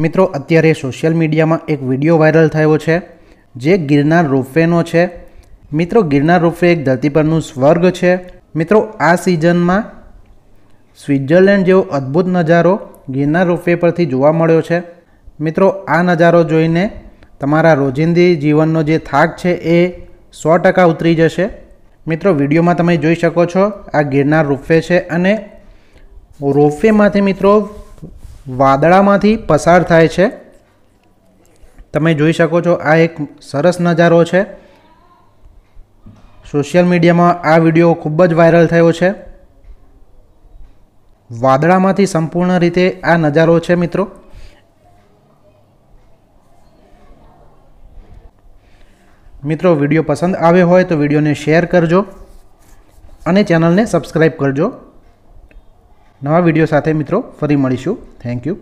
મિત્રો અત્યારે સોશિયલ મીડિયામાં એક વિડીયો વાયરલ થયો છે જે ગિરનાર રોપવેનો છે મિત્રો ગિરનાર રોપવે એક ધરતી પરનું સ્વર્ગ છે મિત્રો આ સિઝનમાં સ્વિટ્ઝરલેન્ડ જેવો અદ્ભુત નજારો ગિરનાર રોપવે પરથી જોવા મળ્યો છે મિત્રો આ નજારો જોઈને તમારા રોજિંદી જીવનનો જે થાક છે એ સો ટકા ઉતરી જશે મિત્રો વિડીયોમાં તમે જોઈ શકો છો આ ગિરનાર રોપવે છે અને રોપવેમાંથી મિત્રો વાદળામાંથી પસાર થાય છે તમે જોઈ શકો છો આ એક સરસ નજારો છે સોશિયલ મીડિયામાં આ વિડીયો ખૂબ જ વાયરલ થયો છે વાદળામાંથી સંપૂર્ણ રીતે આ નજારો છે મિત્રો મિત્રો વિડીયો પસંદ આવ્યો હોય તો વિડીયોને શેર કરજો અને ચેનલને સબસ્ક્રાઈબ કરજો નવા વિડીયો સાથે મિત્રો ફરી મળીશું થેન્ક યુ